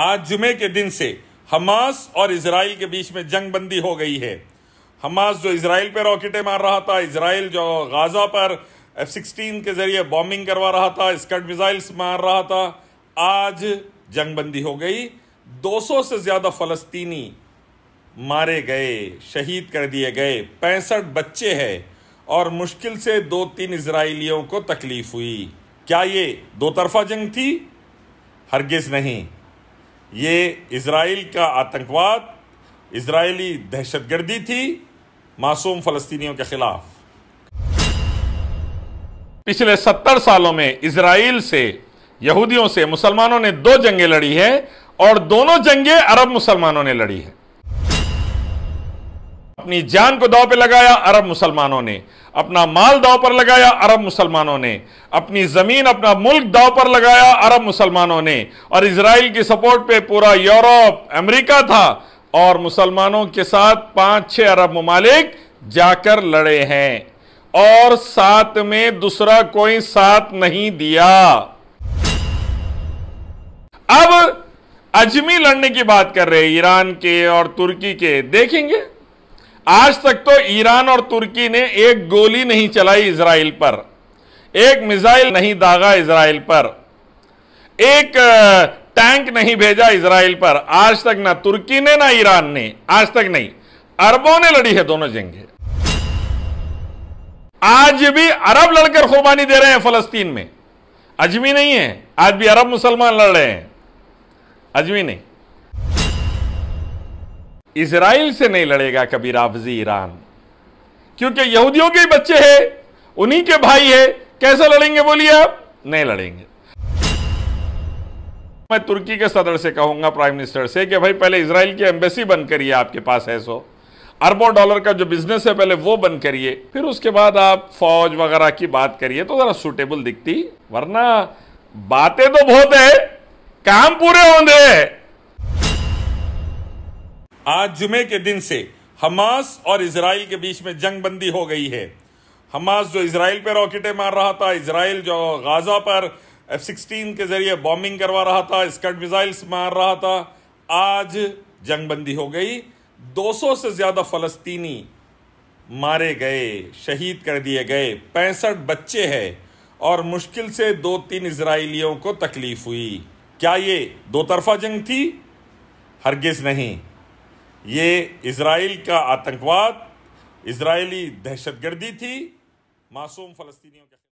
आज जुमे के दिन से हमास और इसराइल के बीच में जंग बंदी हो गई है हमास जो इसराइल पर रॉकेटें मार रहा था इसराइल जो गाजा पर एफ सिक्सटीन के जरिए बॉम्बिंग करवा रहा था स्कट मिसाइल्स मार रहा था आज जंग बंदी हो गई 200 से ज़्यादा फ़लस्तीनी मारे गए शहीद कर दिए गए पैंसठ बच्चे हैं और मुश्किल से दो तीन इसराइलियों को तकलीफ हुई क्या ये दो तरफा जंग थी हरगिज़ नहीं ये इसराइल का आतंकवाद इसराइली दहशतगर्दी थी मासूम फलस्तीनियों के खिलाफ पिछले सत्तर सालों में इसराइल से यहूदियों से मुसलमानों ने दो जंगें लड़ी है और दोनों जंगें अरब मुसलमानों ने लड़ी है अपनी जान को दाव पे लगाया अरब मुसलमानों ने अपना माल दाव पर लगाया अरब मुसलमानों ने अपनी ज़मीन अपना मुल्क दाव पर लगाया अरब मुसलमानों ने और इसराइल की सपोर्ट पे पूरा यूरोप अमेरिका था और मुसलमानों के साथ पांच छह अरब ममालिक जाकर लड़े हैं और साथ में दूसरा कोई साथ नहीं दिया अब अजमी लड़ने की बात कर रहे ईरान के और तुर्की के देखेंगे आज तक तो ईरान और तुर्की ने एक गोली नहीं चलाई इसराइल पर एक मिसाइल नहीं दागा इसराइल पर एक टैंक नहीं भेजा इसराइल पर आज तक ना तुर्की ने ना ईरान ने आज तक नहीं अरबों ने लड़ी है दोनों जंगे आज भी अरब लड़कर कुर्बानी दे रहे हैं फलस्तीन में अजमी नहीं है आज भी अरब मुसलमान लड़ रहे हैं अजमी नहीं इसराइल से नहीं लड़ेगा कभी राफजी ईरान क्योंकि यहूदियों के बच्चे हैं उन्हीं के भाई है कैसे लड़ेंगे बोलिए आप नहीं लड़ेंगे मैं तुर्की के सदर से कहूंगा प्राइम मिनिस्टर से कि भाई पहले इसराइल की एम्बेसी बंद करिए आपके पास है सो अरबों डॉलर का जो बिजनेस है पहले वो बंद करिए फिर उसके बाद आप फौज वगैरह की बात करिए तो ज़रा सूटेबल दिखती वरना बातें तो बहुत है काम पूरे होंगे आज जुमे के दिन से हमास और इसराइल के बीच में जंग बंदी हो गई है हमास जो इसराइल पर रॉकेटें मार रहा था इसराइल जो गाजा पर एफ सिक्सटीन के जरिए बॉम्बिंग करवा रहा था स्कट मिसाइल्स मार रहा था आज जंग बंदी हो गई 200 से ज़्यादा फ़लस्तीनी मारे गए शहीद कर दिए गए पैंसठ बच्चे हैं और मुश्किल से दो तीन इसराइलियों को तकलीफ हुई क्या ये दो तरफा जंग थी हरगिज़ नहीं ये इसराइल का आतंकवाद इसराइली दहशतगर्दी थी मासूम फलस्तीनियों के